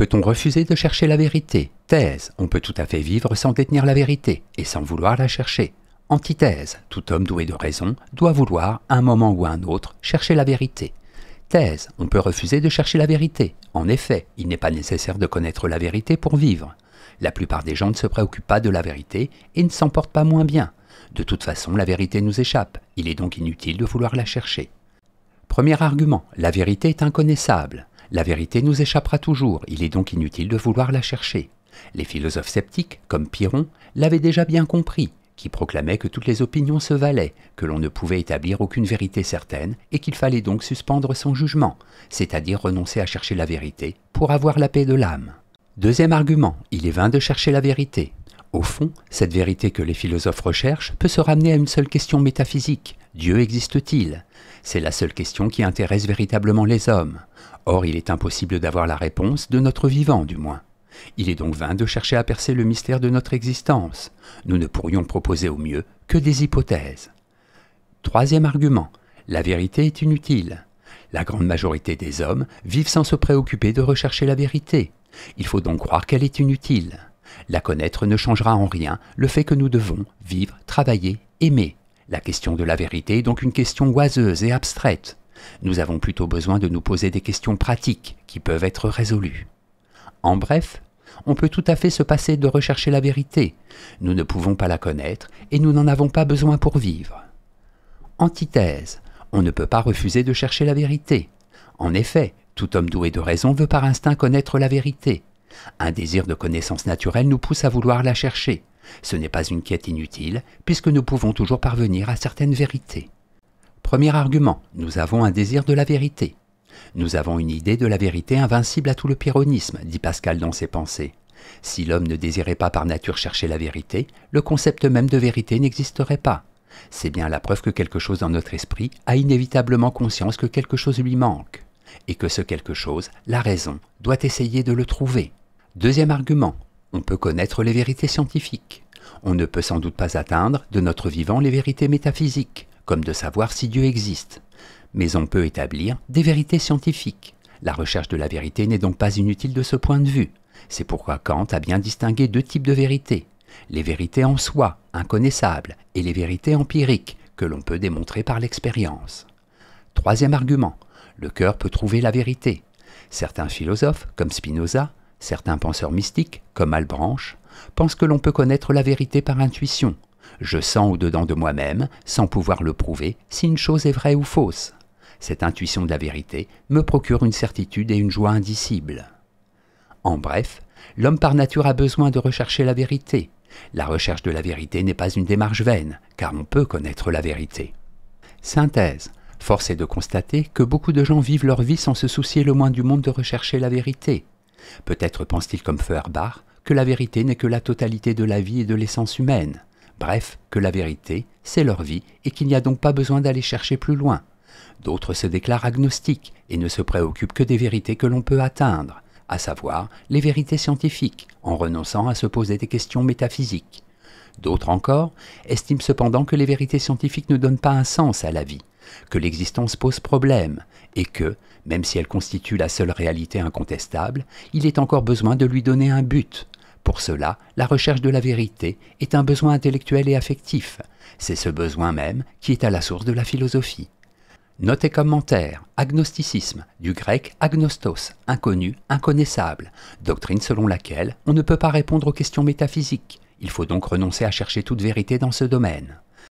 Peut-on refuser de chercher la vérité Thèse, on peut tout à fait vivre sans détenir la vérité et sans vouloir la chercher. Antithèse, tout homme doué de raison doit vouloir, à un moment ou à un autre, chercher la vérité. Thèse, on peut refuser de chercher la vérité. En effet, il n'est pas nécessaire de connaître la vérité pour vivre. La plupart des gens ne se préoccupent pas de la vérité et ne s'en portent pas moins bien. De toute façon, la vérité nous échappe, il est donc inutile de vouloir la chercher. Premier argument, la vérité est inconnaissable. La vérité nous échappera toujours, il est donc inutile de vouloir la chercher. Les philosophes sceptiques, comme Pyrrhon, l'avaient déjà bien compris, qui proclamaient que toutes les opinions se valaient, que l'on ne pouvait établir aucune vérité certaine, et qu'il fallait donc suspendre son jugement, c'est-à-dire renoncer à chercher la vérité pour avoir la paix de l'âme. Deuxième argument, il est vain de chercher la vérité. Au fond, cette vérité que les philosophes recherchent peut se ramener à une seule question métaphysique. Dieu existe-t-il C'est la seule question qui intéresse véritablement les hommes. Or, il est impossible d'avoir la réponse, de notre vivant du moins. Il est donc vain de chercher à percer le mystère de notre existence. Nous ne pourrions proposer au mieux que des hypothèses. Troisième argument, la vérité est inutile. La grande majorité des hommes vivent sans se préoccuper de rechercher la vérité. Il faut donc croire qu'elle est inutile. La connaître ne changera en rien le fait que nous devons vivre, travailler, aimer. La question de la vérité est donc une question oiseuse et abstraite. Nous avons plutôt besoin de nous poser des questions pratiques qui peuvent être résolues. En bref, on peut tout à fait se passer de rechercher la vérité. Nous ne pouvons pas la connaître et nous n'en avons pas besoin pour vivre. Antithèse, on ne peut pas refuser de chercher la vérité. En effet, tout homme doué de raison veut par instinct connaître la vérité. Un désir de connaissance naturelle nous pousse à vouloir la chercher. Ce n'est pas une quête inutile, puisque nous pouvons toujours parvenir à certaines vérités. Premier argument, nous avons un désir de la vérité. Nous avons une idée de la vérité invincible à tout le pyrrhonisme, dit Pascal dans ses pensées. Si l'homme ne désirait pas par nature chercher la vérité, le concept même de vérité n'existerait pas. C'est bien la preuve que quelque chose dans notre esprit a inévitablement conscience que quelque chose lui manque, et que ce quelque chose, la raison, doit essayer de le trouver. Deuxième argument, on peut connaître les vérités scientifiques. On ne peut sans doute pas atteindre de notre vivant les vérités métaphysiques, comme de savoir si Dieu existe. Mais on peut établir des vérités scientifiques. La recherche de la vérité n'est donc pas inutile de ce point de vue. C'est pourquoi Kant a bien distingué deux types de vérités. Les vérités en soi, inconnaissables, et les vérités empiriques, que l'on peut démontrer par l'expérience. Troisième argument, le cœur peut trouver la vérité. Certains philosophes, comme Spinoza, Certains penseurs mystiques, comme Albranche, pensent que l'on peut connaître la vérité par intuition. Je sens au-dedans de moi-même, sans pouvoir le prouver, si une chose est vraie ou fausse. Cette intuition de la vérité me procure une certitude et une joie indicibles. En bref, l'homme par nature a besoin de rechercher la vérité. La recherche de la vérité n'est pas une démarche vaine, car on peut connaître la vérité. Synthèse. Force est de constater que beaucoup de gens vivent leur vie sans se soucier le moins du monde de rechercher la vérité peut être pensent-ils comme Feuerbach que la vérité n'est que la totalité de la vie et de l'essence humaine. Bref, que la vérité, c'est leur vie et qu'il n'y a donc pas besoin d'aller chercher plus loin. D'autres se déclarent agnostiques et ne se préoccupent que des vérités que l'on peut atteindre, à savoir les vérités scientifiques, en renonçant à se poser des questions métaphysiques. D'autres encore estiment cependant que les vérités scientifiques ne donnent pas un sens à la vie, que l'existence pose problème, et que, même si elle constitue la seule réalité incontestable, il est encore besoin de lui donner un but. Pour cela, la recherche de la vérité est un besoin intellectuel et affectif. C'est ce besoin même qui est à la source de la philosophie. Note et commentaire, agnosticisme, du grec agnostos, inconnu, inconnaissable, doctrine selon laquelle on ne peut pas répondre aux questions métaphysiques. Il faut donc renoncer à chercher toute vérité dans ce domaine.